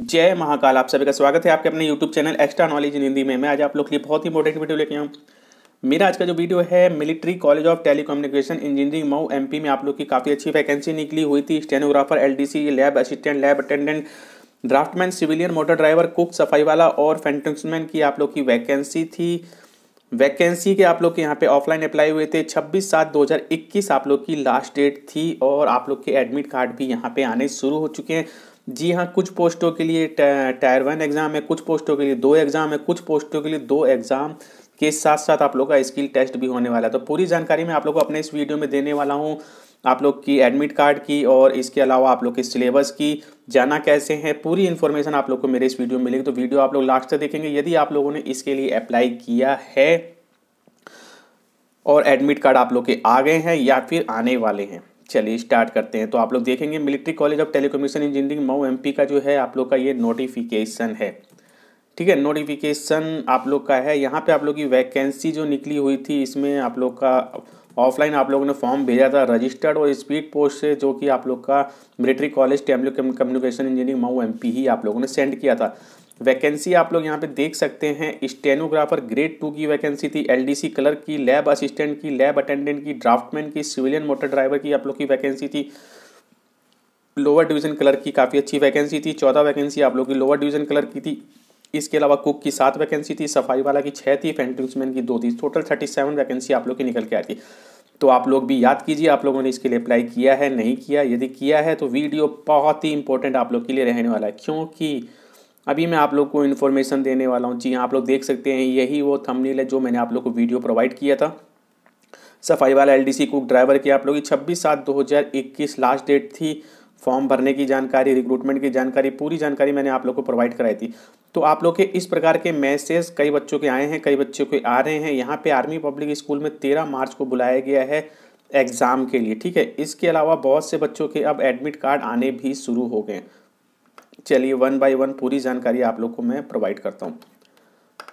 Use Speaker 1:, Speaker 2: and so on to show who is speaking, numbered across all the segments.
Speaker 1: जय महाकाल आप सभी का स्वागत है आपके अपने YouTube channel extra knowledge in Hindi में मैं आज आप लोग के लिए बहुत ही इंपॉर्टेंट वीडियो लेके आऊँ मेरा आज का जो वीडियो है military college of telecommunication engineering Mhow MP में आप लोग की काफ़ी अच्छी वैकेंसी निकली हुई थी stenographer LDC lab assistant lab attendant draftsman civilian motor driver cook सफाई वाला और फैंटम्समैन की आप लोग की वैकेंसी थी वैकेंसी के आप लोग के यहाँ पे ऑफलाइन अप्लाई हुए थे 26 सात 2021 आप लोग की लास्ट डेट थी और आप लोग के एडमिट कार्ड भी यहाँ पे आने शुरू हो चुके हैं जी हाँ कुछ पोस्टों के लिए टायर वन एग्ज़ाम है कुछ पोस्टों के लिए दो एग्ज़ाम है कुछ पोस्टों के लिए दो एग्ज़ाम के साथ साथ आप लोग का स्किल टेस्ट भी होने वाला है तो पूरी जानकारी मैं आप लोग को अपने इस वीडियो में देने वाला हूँ आप लोग की एडमिट कार्ड की और इसके अलावा आप लोग के सिलेबस की जाना कैसे है पूरी इन्फॉर्मेशन आप लोग को मेरे इस वीडियो में मिलेगी तो वीडियो आप लोग लास्ट तक देखेंगे यदि आप लोगों ने इसके लिए अप्लाई किया है और एडमिट कार्ड आप लोग के आ गए हैं या फिर आने वाले हैं चलिए स्टार्ट करते हैं तो आप लोग देखेंगे military college of telecommunication engineering Mhow M का जो है आप लोग का ये नोटिफिकेशन है ठीक है नोटिफिकेशन आप लोग का है यहाँ पे आप लोग की वैकेंसी जो निकली हुई थी इसमें आप लोग का ऑफलाइन आप लोगों ने फॉर्म भेजा था रजिस्टर्ड और स्पीड पोस्ट से जो कि आप लोग का मिलिट्री कॉलेज टेम्ब्लू कम्युनिकेशन इंजीनियरिंग मऊ एमपी ही आप लोगों ने सेंड किया था वैकेंसी आप लोग यहाँ पे देख सकते हैं स्टेनोग्राफर ग्रेड टू की वैकेंसी थी एलडीसी क्लर्क की लैब असिस्टेंट की लैब अटेंडेंट की ड्राफ्टमैन की सिविलियन मोटर ड्राइवर की आप लोग की वैकेंसी थी लोअर डिवीजन क्लर्क की काफ़ी अच्छी वैकेंसी थी चौदह वैकेंसी आप लोग की लोअर डिवीजन क्लर्क की थी इसके अलावा कुक की सात वैकेंसी थी सफाई वाला की छः थी फैंटिंग्समैन की दो थी टोटल थर्टी सेवन वैकेंसी आप लोग की निकल के आई थी तो आप लोग भी याद कीजिए आप लोगों ने इसके लिए अप्लाई किया है नहीं किया यदि किया है तो वीडियो बहुत ही इंपॉर्टेंट आप लोग के लिए रहने वाला है क्योंकि अभी मैं आप लोग को इन्फॉर्मेशन देने वाला हूँ जी हाँ, आप लोग देख सकते हैं यही वो थंबनेल है जो मैंने आप लोग को वीडियो प्रोवाइड किया था सफाई वाला एल डी कुक ड्राइवर की आप लोग छब्बीस सात दो हज़ार इक्कीस लास्ट डेट थी फॉर्म भरने की जानकारी रिक्रूटमेंट की जानकारी पूरी जानकारी मैंने आप लोग को प्रोवाइड कराई थी तो आप लोग के इस प्रकार के मैसेज कई बच्चों के आए हैं कई बच्चों के आ रहे हैं यहाँ पे आर्मी पब्लिक स्कूल में तेरह मार्च को बुलाया गया है एग्ज़ाम के लिए ठीक है इसके अलावा बहुत से बच्चों के अब एडमिट कार्ड आने भी शुरू हो गए चलिए वन बाय वन पूरी जानकारी आप लोग को मैं प्रोवाइड करता हूँ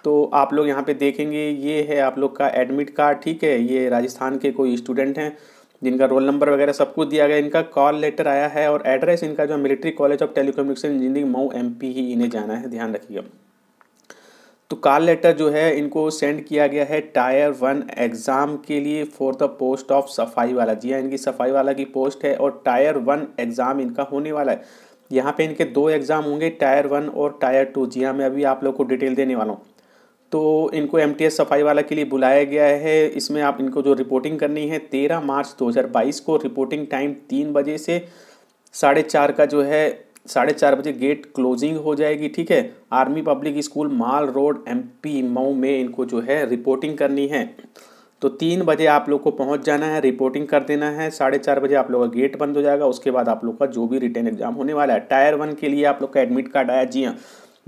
Speaker 1: तो आप लोग यहाँ पे देखेंगे ये है आप लोग का एडमिट कार्ड ठीक है ये राजस्थान के कोई स्टूडेंट हैं जिनका रोल नंबर वगैरह सब कुछ दिया गया इनका कॉल लेटर आया है और एड्रेस इनका जो military college of telecommunication engineering Mhow M ही इन्हें जाना है ध्यान रखिएगा तो कॉल लेटर जो है इनको सेंड किया गया है टायर वन एग्ज़ाम के लिए फॉर द पोस्ट ऑफ सफाई वाला जी हाँ इनकी सफाई वाला की पोस्ट है और टायर वन एग्ज़ाम इनका होने वाला है यहाँ पे इनके दो एग्ज़ाम होंगे टायर वन और टायर टू जी हाँ मैं अभी आप लोग को डिटेल देने वाला हूँ तो इनको एम सफाई वाला के लिए बुलाया गया है इसमें आप इनको जो रिपोर्टिंग करनी है तेरह मार्च दो को रिपोर्टिंग टाइम तीन बजे से साढ़े चार का जो है साढ़े चार बजे गेट क्लोजिंग हो जाएगी ठीक है army public school mall road MP Mhow में इनको जो है रिपोर्टिंग करनी है तो तीन बजे आप लोग को पहुंच जाना है रिपोर्टिंग कर देना है साढ़े चार बजे आप लोग का गेट बंद हो जाएगा उसके बाद आप लोग का जो भी रिटर्न एग्जाम होने वाला है टायर वन के लिए आप लोग का एडमिट कार्ड आया जी हाँ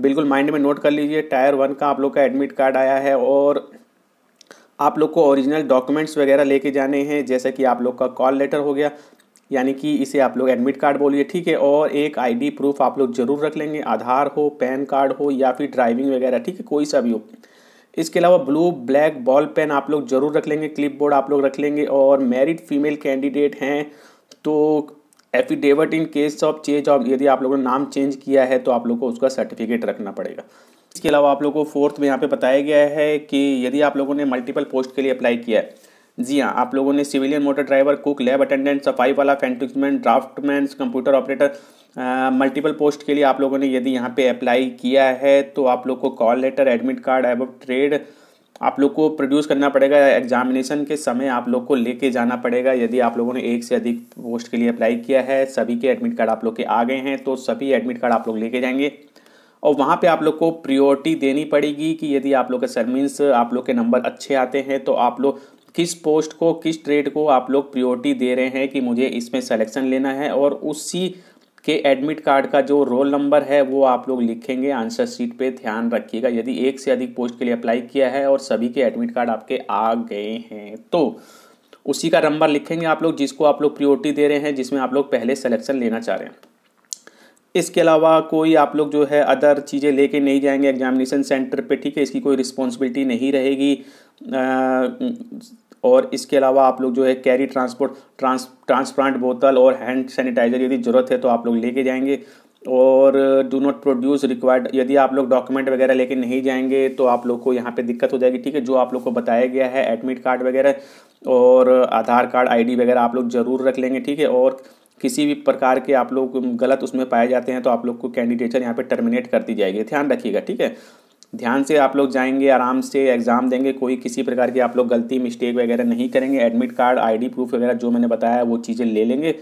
Speaker 1: बिल्कुल माइंड में नोट कर लीजिए टायर वन का आप लोग का एडमिट कार्ड आया है और आप लोग को ओरिजिनल डॉक्यूमेंट्स वगैरह लेके जाने हैं जैसे कि आप लोग का कॉल लेटर हो गया यानी कि इसे आप लोग एडमिट कार्ड बोलिए ठीक है और एक आईडी प्रूफ आप लोग जरूर रख लेंगे आधार हो पैन कार्ड हो या फिर ड्राइविंग वगैरह ठीक है कोई सा भी हो इसके अलावा ब्लू ब्लैक बॉल पेन आप लोग जरूर रख लेंगे क्लिप बोर्ड आप लोग रख लेंगे और मैरिड फीमेल कैंडिडेट हैं तो affidavit in case of change of यदि आप लोगों ने नाम चेंज किया है तो आप लोग को उसका सर्टिफिकेट रखना पड़ेगा इसके अलावा आप लोगों को फोर्थ में यहाँ पे बताया गया है कि यदि आप लोगों ने मल्टीपल पोस्ट के लिए अप्लाई किया है जी हाँ आप लोगों ने civilian motor driver cook lab attendant सफाई वाला फैंटिक्समैन draftsman computer operator multiple post के लिए आप लोगों ने यदि यहाँ पे अप्लाई किया है तो आप लोग को कॉल लेटर एडमिट कार्ड एब ट्रेड आप लोग को प्रोड्यूस करना पड़ेगा एग्जामिनेशन के समय आप लोग को लेके जाना पड़ेगा यदि आप लोगों ने एक से अधिक पोस्ट के लिए अप्लाई किया है सभी के एडमिट कार्ड आप लोग के आ गए हैं तो सभी एडमिट कार्ड आप लोग लेके जाएंगे और वहाँ पे आप लोग को प्रियोरिटी देनी पड़ेगी कि यदि आप लोग का सर्विस आप लोग के नंबर अच्छे आते हैं तो आप लोग किस पोस्ट को किस ट्रेड को आप लोग प्रियोरिटी दे रहे हैं कि मुझे इसमें सेलेक्शन लेना है और उसी के एडमिट कार्ड का जो रोल नंबर है वो आप लोग लिखेंगे आंसर शीट पे ध्यान रखिएगा यदि एक से अधिक पोस्ट के लिए अप्लाई किया है और सभी के एडमिट कार्ड आपके आ गए हैं तो उसी का नंबर लिखेंगे आप लोग जिसको आप लोग प्रियोरिटी दे रहे हैं जिसमें आप लोग पहले सेलेक्शन लेना चाह रहे हैं इसके अलावा कोई आप लोग जो है अदर चीज़ें लेके नहीं जाएंगे एग्जामिनेशन सेंटर पे ठीक है इसकी कोई रिस्पॉन्सिबिलिटी नहीं रहेगी और इसके अलावा आप लोग जो है कैरी ट्रांसपोर्ट ट्रांस ट्रांसप्लांट बोतल और हैंड सैनिटाइज़र यदि ज़रूरत है तो आप लोग लेके जाएंगे और डू नॉट प्रोड्यूस रिक्वायर्ड यदि आप लोग डॉक्यूमेंट वगैरह लेके नहीं जाएंगे तो आप लोग को यहाँ पे दिक्कत हो जाएगी ठीक है जो आप लोग को बताया गया है एडमिट कार्ड वगैरह और आधार कार्ड आईडी वगैरह आप लोग ज़रूर रख लेंगे ठीक है और किसी भी प्रकार के आप लोग गलत उसमें पाए जाते हैं तो आप लोग को कैंडिडेटर यहाँ पर टर्मिनेट कर दी जाएगी ध्यान रखिएगा ठीक है ध्यान से आप लोग जाएंगे आराम से एग्ज़ाम देंगे कोई किसी प्रकार की आप लोग गलती मिस्टेक वगैरह नहीं करेंगे एडमिट कार्ड आईडी प्रूफ वगैरह जो मैंने बताया वो चीज़ें ले लेंगे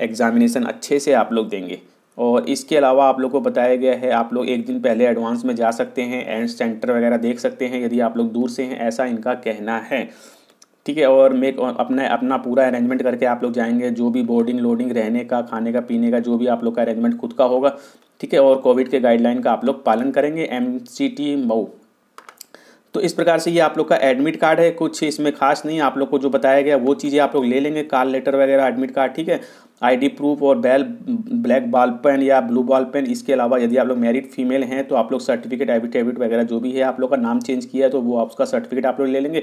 Speaker 1: एग्ज़ामिनेसन अच्छे से आप लोग देंगे और इसके अलावा आप लोग को बताया गया है आप लोग एक दिन पहले एडवांस में जा सकते हैं एंड सेंटर वगैरह देख सकते हैं यदि आप लोग दूर से हैं ऐसा इनका कहना है ठीक है और मेक अपना अपना पूरा अरेंजमेंट करके आप लोग जाएंगे जो भी बोर्डिंग लोडिंग रहने का खाने का पीने का जो भी आप लोग का अरेंजमेंट खुद का होगा ठीक है और कोविड के गाइडलाइन का आप लोग पालन करेंगे एम सी टी मऊ तो इस प्रकार से ये आप लोग का एडमिट कार्ड है कुछ इसमें खास नहीं आप लोग को जो बताया गया वो चीज़ें आप लोग ले लेंगे कार लेटर वगैरह एडमिट कार्ड ठीक है आईडी प्रूफ और बैल ब्लैक बॉल पेन या ब्लू बॉल पेन इसके अलावा यदि आप लोग मैरिड फीमेल हैं तो आप लोग सर्टिफिकेट एफिडेविट वगैरह जो भी है आप लोग का नाम चेंज किया है तो वो आपका सर्टिफिकेट आप लोग ले लेंगे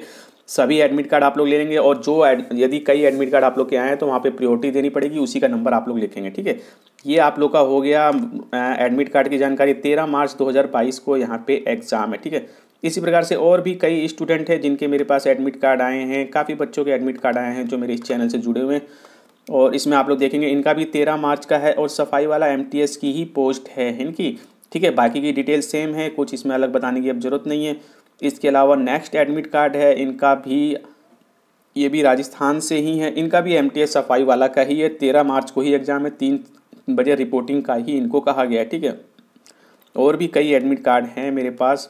Speaker 1: सभी एडमिट कार्ड आप लोग ले लेंगे और जो यदि कई एडमिट कार्ड आप लोग के आए हैं तो वहाँ पर प्रियोरिटी देनी पड़ेगी उसी का नंबर आप लोग लिखेंगे ठीक है ये आप लोग का हो गया एडमिट कार्ड की जानकारी तेरह मार्च दो को यहाँ पर एग्ज़ाम है ठीक है इसी प्रकार से और भी कई स्टूडेंट हैं जिनके मेरे पास एडमिट कार्ड आए हैं काफ़ी बच्चों के एडमिट कार्ड आए हैं जो मेरे इस चैनल से जुड़े हुए हैं और इसमें आप लोग देखेंगे इनका भी तेरह मार्च का है और सफाई वाला एम की ही पोस्ट है इनकी ठीक है बाकी की डिटेल सेम है कुछ इसमें अलग बताने की अब ज़रूरत नहीं है इसके अलावा नेक्स्ट एडमिट कार्ड है इनका भी ये भी राजस्थान से ही है इनका भी एम सफाई वाला का ही है तेरह मार्च को ही एग्ज़ाम है तीन बजे रिपोर्टिंग का ही इनको कहा गया है ठीक है और भी कई एडमिट कार्ड हैं मेरे पास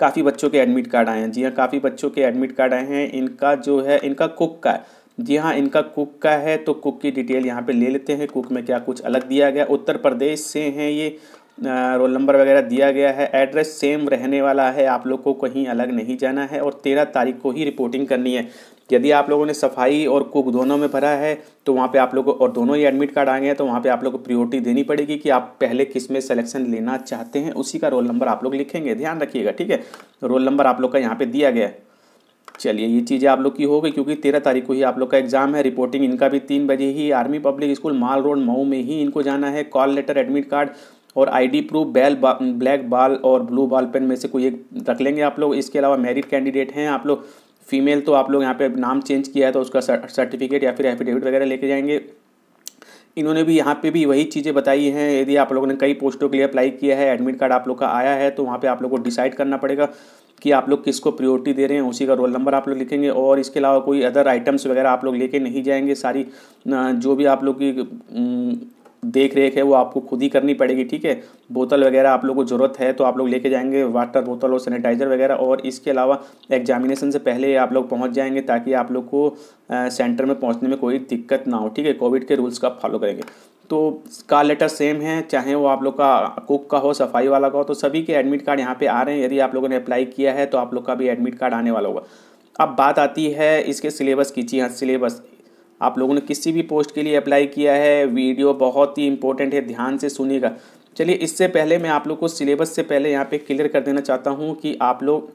Speaker 1: काफ़ी बच्चों के एडमिट कार्ड आए हैं जी हाँ काफ़ी बच्चों के एडमिट कार्ड आए हैं इनका जो है इनका कुक का है जी हाँ इनका कुक का है तो कुक की डिटेल यहाँ पे ले लेते हैं कुक में क्या कुछ अलग दिया गया उत्तर प्रदेश से हैं ये रोल नंबर वगैरह दिया गया है एड्रेस सेम रहने वाला है आप लोग को कहीं अलग नहीं जाना है और तेरह तारीख को ही रिपोर्टिंग करनी है यदि आप लोगों ने सफाई और कुक दोनों में भरा है तो वहाँ पे आप लोगों को और दोनों ही एडमिट कार्ड आ गए हैं तो वहाँ पे आप लोग को प्रियोरिटी देनी पड़ेगी कि आप पहले किस में सिलेक्शन लेना चाहते हैं उसी का रोल नंबर आप लोग लिखेंगे ध्यान रखिएगा ठीक है रोल नंबर आप लोग का यहाँ पे दिया गया है चलिए ये चीज़ें आप लोग की हो गई क्योंकि तेरह तारीख को ही आप लोग का एग्जाम है रिपोर्टिंग इनका भी तीन बजे ही army public school mall road Mhow में ही इनको जाना है कॉल लेटर एडमिट कार्ड और आईडी प्रूफ बैल बा, ब्लैक बाल और ब्लू बाल पेन में से कोई एक रख लेंगे आप लोग इसके अलावा मेरिट कैंडिडेट हैं आप लोग फीमेल तो आप लोग यहाँ पे नाम चेंज किया है तो उसका सर्टिफिकेट या फिर एफिडेविट वगैरह लेके जाएंगे इन्होंने भी यहाँ पे भी वही चीज़ें बताई हैं यदि आप लोगों ने कई पोस्टों के लिए अप्लाई किया है एडमिट कार्ड आप लोग का आया है तो वहाँ पे आप लोग को डिसाइड करना पड़ेगा कि आप लोग किसको प्रियोरिटी दे रहे हैं उसी का रोल नंबर आप लोग लिखेंगे और इसके अलावा कोई अदर आइटम्स वगैरह आप लोग लेके नहीं जाएंगे सारी जो भी आप लोग की देख रेख है वो आपको खुद ही करनी पड़ेगी ठीक है बोतल वगैरह आप लोग को ज़रूरत है तो आप लोग लेके जाएंगे वाटर बोतल और सैनिटाइज़र वगैरह और इसके अलावा एग्जामिनेशन से पहले आप लोग पहुंच जाएंगे ताकि आप लोग को सेंटर में पहुंचने में कोई दिक्कत ना हो ठीक है कोविड के रूल्स का फॉलो करेंगे तो का लेटर सेम है चाहे वो आप लोग का कुक का हो सफाई वाला का हो तो सभी के एडमिट कार्ड यहाँ पे आ रहे हैं यदि आप लोगों ने अप्लाई किया है तो आप लोग का भी एडमिट कार्ड आने वाला होगा अब बात आती है इसके सिलेबस की जी हाँ सिलेबस आप लोगों ने किसी भी पोस्ट के लिए अप्लाई किया है वीडियो बहुत ही इंपॉर्टेंट है ध्यान से सुनिएगा चलिए इससे पहले मैं आप लोग को सिलेबस से पहले यहाँ पे क्लियर कर देना चाहता हूँ कि आप लोग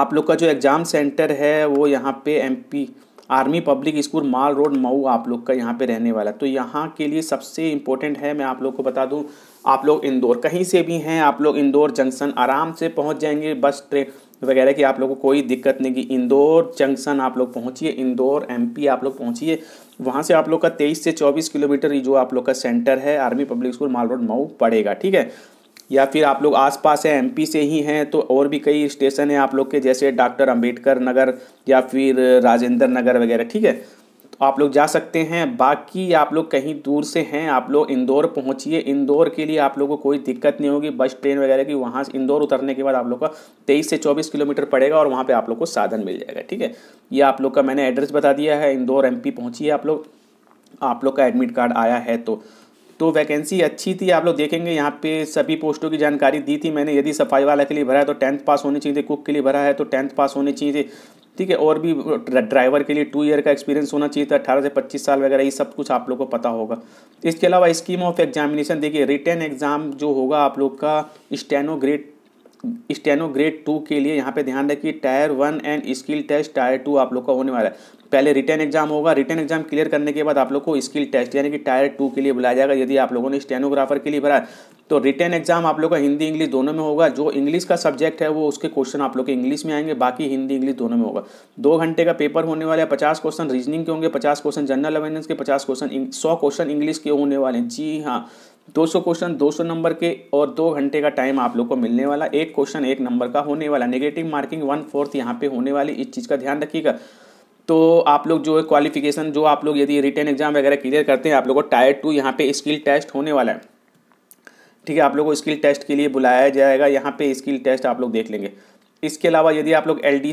Speaker 1: आप लोग का जो एग्ज़ाम सेंटर है वो यहाँ पे MP army public school mall road Mhow आप लोग का यहाँ पे रहने वाला तो यहाँ के लिए सबसे इम्पोर्टेंट है मैं आप लोग को बता दूँ आप लोग इंदौर कहीं से भी हैं आप लोग इंदौर जंक्शन आराम से पहुँच जाएंगे बस ट्रेन वगैरह की आप लोगों को कोई दिक्कत नहीं कि इंदौर जंक्शन आप लोग पहुँचिए इंदौर एम आप लोग पहुँचिए वहाँ से आप लोग का तेईस से चौबीस किलोमीटर जो आप लोग का सेंटर है army public school mall road Mhow पड़ेगा ठीक है या फिर आप लोग आसपास है एमपी से ही हैं तो और भी कई स्टेशन हैं आप लोग के जैसे डॉक्टर अंबेडकर नगर या फिर राजेंद्र नगर वगैरह ठीक है तो आप लोग जा सकते हैं बाकी आप लोग कहीं दूर से हैं आप लोग इंदौर पहुंचिए इंदौर के लिए आप लोगों को कोई दिक्कत नहीं होगी बस ट्रेन वगैरह की वहाँ से इंदौर उतरने के बाद आप लोग का तेईस से चौबीस किलोमीटर पड़ेगा और वहाँ पर आप लोग को साधन मिल जाएगा ठीक है ये आप लोग का मैंने एड्रेस बता दिया है इंदौर एम पी पहुँचिए आप लोग आप लोग का एडमिट कार्ड आया है तो तो वैकेंसी अच्छी थी आप लोग देखेंगे यहाँ पे सभी पोस्टों की जानकारी दी थी मैंने यदि सफाई वाला के लिए भरा है तो टेंथ पास होने चाहिए कुक के लिए भरा है तो टेंथ पास होने चाहिए ठीक है और भी ड्राइवर के लिए टू ईयर का एक्सपीरियंस होना चाहिए था अठारह से पच्चीस साल वगैरह ये सब कुछ आप लोग को पता होगा इसके अलावा स्कीम ऑफ एग्जामिनेशन देखिए रिटर्न एग्जाम जो होगा आप लोग का steno grade steno grade two के लिए यहाँ पे ध्यान रखिए tier one and skill test tier two आप लोग का होने वाला है पहले रिटर्न एग्जाम होगा रिटर्न एग्जाम क्लियर करने के बाद आप लोग को स्किल टेस्ट यानी कि टायर टू के लिए बुलाया जाएगा यदि आप लोगों ने स्टेनोग्राफर के लिए भरा तो रिटर्न एग्जाम आप लोग का हिंदी इंग्लिश दोनों में होगा जो इंग्लिश का सब्जेक्ट है वो उसके क्वेश्चन आप लोग के इंग्लिश में आएंगे बाकी हिंदी इंग्लिश दोनों में होगा दो घंटे का पेपर होने वाला है पचास क्वेश्चन रीजनिंग के होंगे पचास क्वेश्चन जनरल अवेयरनेस के पचास क्वेश्चन सौ क्वेश्चन इंग्लिश के होने वाले हैं जी हाँ 200 क्वेश्चन 200 नंबर के और दो घंटे का टाइम आप लोग को मिलने वाला एक क्वेश्चन एक नंबर का होने वाला नेगेटिव मार्किंग वन फोर्थ यहाँ पे होने वाली इस चीज़ का ध्यान रखिएगा तो आप लोग जो है क्वालिफिकेशन जो आप लोग यदि रिटर्न एग्जाम वगैरह क्लियर करते हैं आप लोग को टायर टू यहाँ पे स्किल टेस्ट होने वाला है ठीक है आप लोग को स्किल टेस्ट के लिए बुलाया जाएगा यहाँ पे स्किल टेस्ट आप लोग देख लेंगे इसके अलावा यदि आप लोग एल डी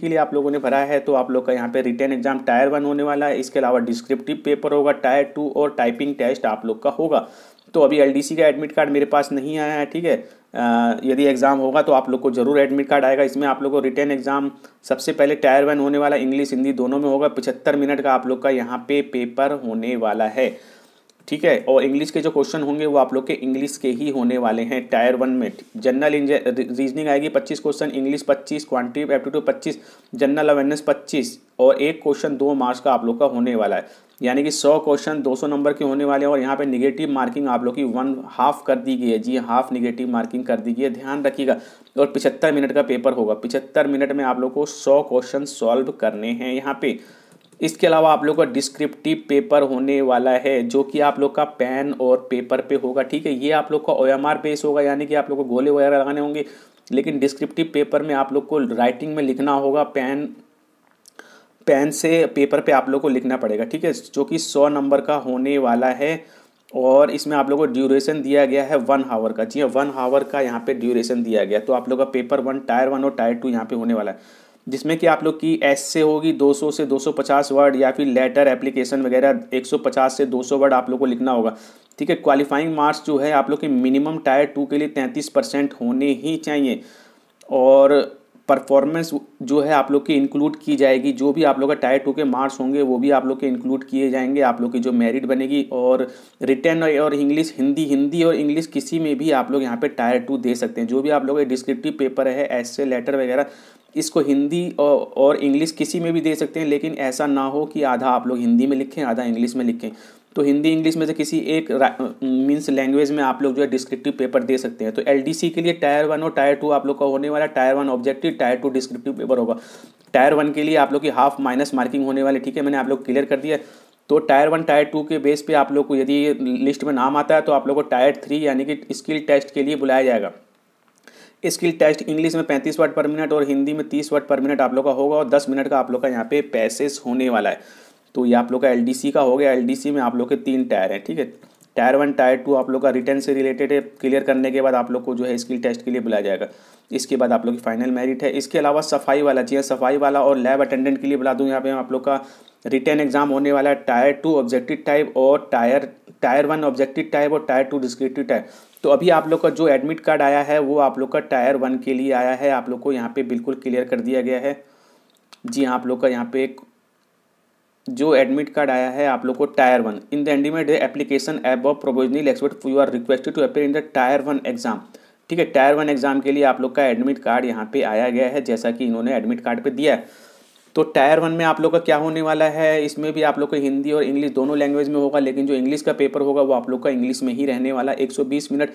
Speaker 1: के लिए आप लोगों ने भरा है तो आप लोग का यहाँ पे रिटर्न एग्जाम टायर वन होने वाला है इसके अलावा डिस्क्रिप्टिव पेपर होगा टायर टू और टाइपिंग टेस्ट आप लोग का होगा तो अभी एल का एडमिट कार्ड मेरे पास नहीं आया है ठीक है यदि एग्ज़ाम होगा तो आप लोग को ज़रूर एडमिट कार्ड आएगा इसमें आप लोग को रिटर्न एग्ज़ाम सबसे पहले टायर वन होने वाला इंग्लिश हिंदी दोनों में होगा पचहत्तर मिनट का आप लोग का यहाँ पे पेपर होने वाला है ठीक है और इंग्लिश के जो क्वेश्चन होंगे वो आप लोग के इंग्लिश के ही होने वाले हैं टायर वन में जनरल रीजनिंग आएगी पच्चीस क्वेश्चन इंग्लिश पच्चीस क्वान्टिव एप्टीट्यूड पच्चीस जनरल अवेयरनेस पच्चीस और एक क्वेश्चन दो मार्च का आप लोग का होने वाला है यानी कि सौ क्वेश्चन दो सौ नंबर के होने वाले हैं और यहाँ पे निगेटिव मार्किंग आप लोग की वन हाफ कर दी गई है जी हाफ निगेटिव मार्किंग कर दी गई है ध्यान रखिएगा और पिछहत्तर मिनट का पेपर होगा पिछहत्तर मिनट में आप लोग को सौ क्वेश्चन सॉल्व करने हैं यहाँ पे इसके अलावा आप लोग का डिस्क्रिप्टिव पेपर होने वाला है जो कि आप लोग का पेन और पेपर पे होगा ठीक है ये आप लोग का ओ बेस होगा यानी कि आप लोग को गोले वगैरह लगाने होंगे लेकिन डिस्क्रिप्टिव पेपर में आप लोग को राइटिंग में लिखना होगा पेन पेन से पेपर पे आप लोग को लिखना पड़ेगा ठीक है जो कि सौ नंबर का होने वाला है और इसमें आप लोग को ड्यूरेशन दिया गया है वन हावर का जी हाँ वन हावर का यहाँ पे ड्यूरेशन दिया गया तो आप लोग का पेपर वन टायर वन और टायर टू यहाँ पे होने वाला है जिसमें कि आप लोग की एस से होगी 200 से 250 वर्ड या फिर लेटर एप्लीकेशन वगैरह 150 से 200 वर्ड आप लोग को लिखना होगा ठीक है क्वालिफाइंग मार्क्स जो है आप लोग के मिनिमम टायर टू के लिए 33 परसेंट होने ही चाहिए और परफॉर्मेंस जो है आप लोग की इंक्लूड की जाएगी जो भी आप लोग का टायर टू के मार्क्स होंगे वो भी आप लोग के इंक्लूड किए जाएंगे आप लोग की जो मेरिट बनेगी और रिटर्न और इंग्लिश हिंदी हिंदी और इंग्लिश किसी में भी आप लोग यहाँ पे टायर टू दे सकते हैं जो भी आप लोग का डिस्क्रिप्टिव पेपर है एस लेटर वगैरह इसको हिंदी और इंग्लिश किसी में भी दे सकते हैं लेकिन ऐसा ना हो कि आधा आप लोग हिंदी में लिखें आधा इंग्लिश में लिखें तो हिंदी इंग्लिश में से किसी एक मीन्स लैंग्वेज में आप लोग जो है डिस्क्रिप्टिव पेपर दे सकते हैं तो एल के लिए टायर वन और टायर टू आप लोग का होने वाला tier one objective tier two descriptive paper होगा टायर वन के लिए आप लोग की हाफ माइनस मार्किंग होने वाली ठीक है मैंने आप लोग क्लियर कर दिया तो टायर वन टायर टू के बेस पे आप लोग को यदि लिस्ट में नाम आता है तो आप लोग को टायर थ्री यानी कि स्किल टेस्ट के लिए बुलाया जाएगा स्किल टेस्ट इंग्लिश में पैंतीस वर्ड पर मिनट और हिंदी में तीस वर्ड पर मिनट आप लोग का होगा और दस मिनट का आप लोग का यहाँ पे पैसेज होने वाला है तो ये आप लोग का एल का हो गया एल में आप लोग के तीन टायर हैं ठीक है टायर वन टायर टू आप लोग का रिटर्न से रिलेटेड है क्लियर करने के बाद आप लोग को जो है स्किल टेस्ट के लिए बुलाया जाएगा इसके बाद आप लोग की फाइनल मेरिट है इसके अलावा सफाई वाला चाहिए हाँ, सफाई वाला और लैब अटेंडेंट के लिए बुला दूँ यहाँ पे आप लोग का रिटर्न एग्जाम होने वाला है टायर टू ऑब्जेक्टिव टाइप और tier tier one objective type और टायर टू डिस्क्रिप्टिव टाइप तो अभी आप लोग का जो एडमिट कार्ड आया है वो आप लोग का टायर वन के लिए आया है आप लोग को यहाँ पे बिल्कुल क्लियर कर दिया गया है जी हाँ आप लोग का यहाँ पे एक जो एडमिट कार्ड आया है आप लोग को tier one in the intimated application app of provisional expert you are requested to appear in the tier one exam ठीक है टायर वन एग्जाम के लिए आप लोग का एडमिट कार्ड यहाँ पे आया गया है जैसा कि इन्होंने एडमिट कार्ड पे दिया है तो टायर वन में आप लोग का क्या होने वाला है इसमें भी आप लोग को हिंदी और इंग्लिश दोनों लैंग्वेज में होगा लेकिन जो इंग्लिश का पेपर होगा वो आप लोग का इंग्लिश में ही रहने वाला 120 मिनट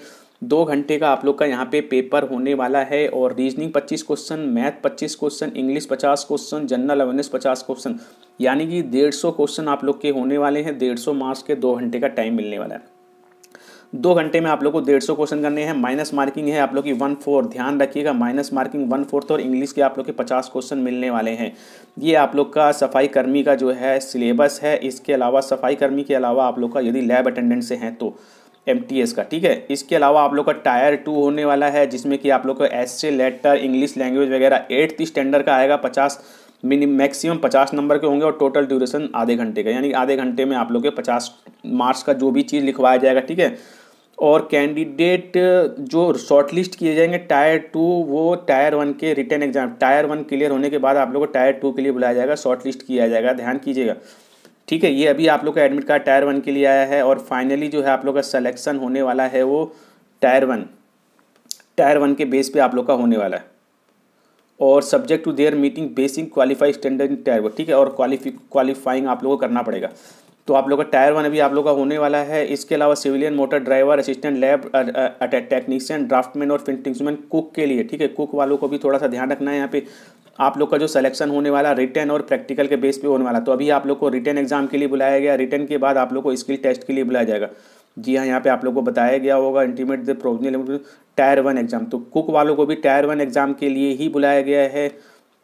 Speaker 1: दो घंटे का आप लोग का यहाँ पे पेपर होने वाला है और reasoning 25 question math 25 question English 50 question general awareness 50 question यानी कि सौ क्वेश्चन आप लोग के होने वाले हैं सौ मार्क्स के दो घंटे का टाइम मिलने वाला है दो घंटे में आप लोग को डेढ़ सौ क्वेश्चन करने हैं माइनस मार्किंग है आप लोग की वन फोर्थ ध्यान रखिएगा माइनस मार्किंग वन फोर्थ और इंग्लिश के आप लोग के पचास क्वेश्चन मिलने वाले हैं ये आप लोग का सफाई कर्मी का जो है सिलेबस है इसके अलावा सफाई कर्मी के अलावा आप लोग का यदि लैब अटेंडेंट से हैं तो एम का ठीक है इसके अलावा आप लोग का टायर टू होने वाला है जिसमें कि आप लोग का एस लेटर इंग्लिश लैंग्वेज वगैरह एट्थ स्टैंडर्ड का आएगा पचास मिनिम मैक्सिमम पचास नंबर के होंगे और टोटल ड्यूरेशन आधे घंटे का यानी आधे घंटे में आप लोग के पचास मार्क्स का जो भी चीज़ लिखवाया जाएगा ठीक है और कैंडिडेट uh, जो शॉर्टलिस्ट किए जाएंगे टायर टू वो टायर वन के written exam tier one clear होने के बाद आप लोग को टायर टू के लिए बुलाया जाएगा शॉर्टलिस्ट किया जाएगा ध्यान कीजिएगा ठीक है ये अभी आप लोग का एडमिट कार्ड टायर वन के लिए आया है और फाइनली जो है आप लोग का सलेक्शन होने वाला है वो टायर वन टायर वन के बेस पे आप लोग का होने वाला है और subject to their meeting basic qualified standard tier one ठीक है और क्वालिफाइंग आप लोगों को करना पड़ेगा तो आप लोग का टायर वन अभी आप लोग का होने वाला है इसके अलावा civilian motor driver assistant lab technician draftsman और फिटिंग्समैन कुक के लिए ठीक है कुक वालों को भी थोड़ा सा ध्यान रखना है यहाँ पे आप लोग का जो सिलेक्शन होने वाला रिटर्न और प्रैक्टिकल के बेस पे होने वाला तो अभी आप लोग को रिटर्न एग्जाम के लिए बुलाया गया रिटर्न के बाद आप लोग को स्किल टेस्ट के लिए बुलाया जाएगा जी हाँ यहाँ पे आप लोग को बताया गया होगा intimate provisional tier one exam तो कुक वालों को भी टायर वन एग्जाम के लिए ही बुलाया गया है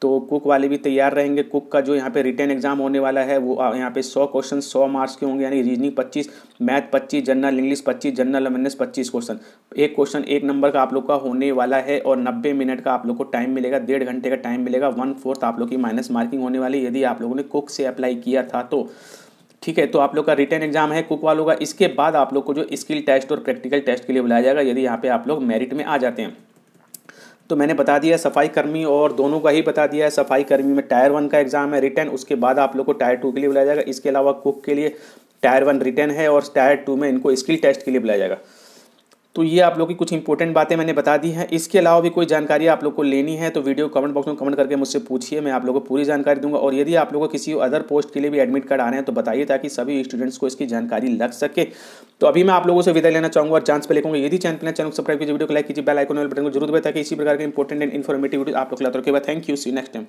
Speaker 1: तो कुक वाले भी तैयार रहेंगे कुक का जो यहाँ पे रिटर्न एग्जाम होने वाला है वो यहाँ पे सौ क्वेश्चन सौ मार्क्स के होंगे यानी रीजनिंग पच्चीस मैथ पच्चीस जनरल इंग्लिश पच्चीस जनरल अवेयरनेस पच्चीस क्वेश्चन एक क्वेश्चन एक नंबर का आप लोग का होने वाला है और नब्बे मिनट का आप लोग को टाइम मिलेगा डेढ़ घंटे का टाइम मिलेगा वन फोर्थ आप लोग की माइनस मार्किंग होने वाली यदि आप लोगों ने कुक से अप्लाई किया था तो ठीक है तो आप लोग का रिटर्न एग्जाम है कुक वालों का इसके बाद आप लोग को जो स्किल टेस्ट और प्रैक्टिकल टेस्ट के लिए बुलाया जाएगा यदि यहाँ पे आप लोग मेरिट में आ जाते हैं तो मैंने बता दिया सफाई कर्मी और दोनों का ही बता दिया है सफाई कर्मी में टायर वन का एग्ज़ाम है रिटर्न उसके बाद आप लोग को टायर टू के लिए बुलाया जाएगा इसके अलावा कुक के लिए टायर वन रिटर्न है और टायर टू में इनको स्किल टेस्ट के लिए बुलाया जाएगा तो ये आप लोग की कुछ इंपॉर्टेंट बातें मैंने बता दी हैं इसके अलावा भी कोई जानकारी आप लोग को लेनी है तो वीडियो कमेंट बॉक्स में कमेंट करके मुझसे पूछिए मैं आप लोगों को पूरी जानकारी दूंगा और यदि आप लोगों को किसी अदर पोस्ट के लिए भी एडमिट कार्ड आ रहे हैं तो बताइए ताकि सभी स्टूडेंट्स को इसकी जानकारी लग सके तो अभी मैं आप लोगों से विदाई लेना चाहूँगा और चांस पर लेकूंगा यदि चैनल पर चैनल सब्सक्राइब कीजिए वीडियो को लाइक कीजिए बेल आइकन बटन को जरूर बताया कि इसी प्रकार के इंपॉर्टेंट एंड इन्फॉर्मेटिव वीडियो आप लोग को thank you see next time